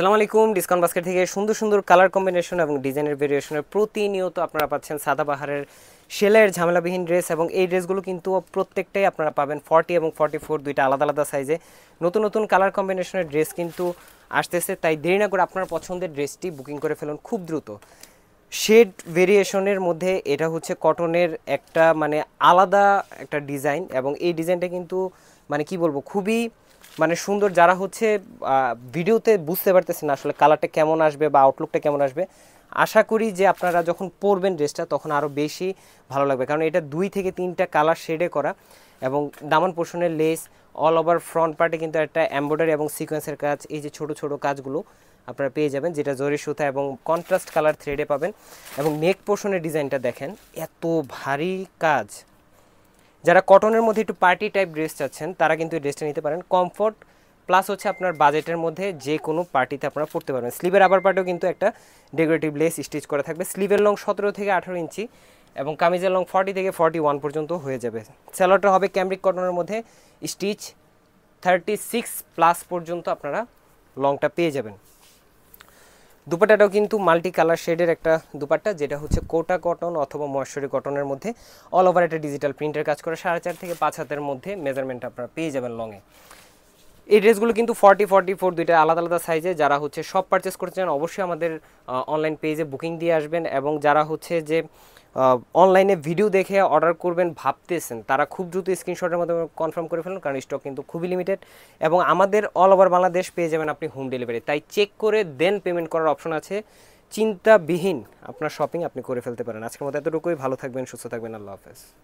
সালাম আলাইকুম discount basket থেকে সুন্দর সুন্দর কালার কম্বিনেশন এবং ডিজাইনের ভেরিয়েশনের প্রতিনিয়ত আপনারা পাচ্ছেন সাদা পাহাড়ের সেলের ঝামেলাবিহীন ড্রেস এবং এই ড্রেসগুলো কিন্তু প্রত্যেকটাই আপনারা পাবেন ফর্টি এবং ফর্টি ফোর দুইটা আলাদা আলাদা সাইজে নতুন নতুন কালার কম্বিনেশনের ড্রেস কিন্তু আসতেছে তাই দেরি না করে আপনার পছন্দের ড্রেসটি বুকিং করে ফেলুন খুব দ্রুত শেড ভেরিয়েশনের মধ্যে এটা হচ্ছে কটনের একটা মানে আলাদা একটা ডিজাইন এবং এই ডিজাইনটা কিন্তু মানে কি বলবো খুবই মানে সুন্দর যারা হচ্ছে ভিডিওতে বুঝতে পারতেছেন আসলে কালারটা কেমন আসবে বা আউটলুকটা কেমন আসবে আশা করি যে আপনারা যখন পরবেন ড্রেসটা তখন আরও বেশি ভালো লাগবে কারণ এটা দুই থেকে তিনটা কালার শেডে করা এবং দামন পোষণের লেস অল ওভার ফ্রন্ট পার্টে কিন্তু একটা এম্বয়ডারি এবং সিকোয়েন্সের কাজ এই যে ছোট ছোট কাজগুলো আপনারা পেয়ে যাবেন যেটা জরি সুতা এবং কন্ট্রাস্ট কালার থ্রেডে পাবেন এবং নেক পোষণের ডিজাইনটা দেখেন এত ভারী কাজ যারা কটনের মধ্যে একটু পার্টি টাইপ ড্রেস চাচ্ছেন তারা কিন্তু এই ড্রেসটা নিতে পারেন কমফোর্ট প্লাস হচ্ছে আপনার বাজেটের মধ্যে যে কোনো পার্টিতে আপনারা পড়তে পারবেন স্লিভের আবার পার্টেও কিন্তু একটা ডেকোরেটিভ লেস স্টিচ করা থাকবে স্লিভের লং সতেরো থেকে আঠারো ইঞ্চি এবং কামিজের লং ফর্টি থেকে ফর্টি ওয়ান পর্যন্ত হয়ে যাবে স্যালোয়ারটা হবে ক্যামরিক কটনের মধ্যে স্টিচ থার্টি সিক্স প্লাস পর্যন্ত আপনারা লংটা পেয়ে যাবেন দুপাট্টাটাও কিন্তু মাল্টি কালার শেডের একটা দুপাট্টা যেটা হচ্ছে কোটা কটন অথবা ময়সরি কটনের মধ্যে অল ওভার একটা ডিজিটাল প্রিন্টের কাজ করে সাড়ে চার থেকে পাঁচ হাতের মধ্যে মেজারমেন্ট আপনারা পেয়ে যাবেন লংয়ে এই ড্রেসগুলো কিন্তু ফর্টি ফর্টি ফোর দুইটা আলাদা আলাদা সাইজে যারা হচ্ছে সব পারচেস করতে চান অবশ্যই আমাদের অনলাইন পেজে বুকিং দিয়ে আসবেন এবং যারা হচ্ছে যে অনলাইনে ভিডিও দেখে অর্ডার করবেন ভাবতেছেন তারা খুব দ্রুত স্ক্রিনশটের মাধ্যমে কনফার্ম করে ফেলুন কারণ স্টক কিন্তু খুবই লিমিটেড এবং আমাদের অল ওভার বাংলাদেশ পেয়ে যাবেন আপনি হোম ডেলিভারি তাই চেক করে দেন পেমেন্ট করার অপশন আছে চিন্তাবিহীন আপনার শপিং আপনি করে ফেলতে পারেন আজকের মতো এতটুকুই ভালো থাকবেন সুস্থ থাকবেন আল্লাহ হাফেজ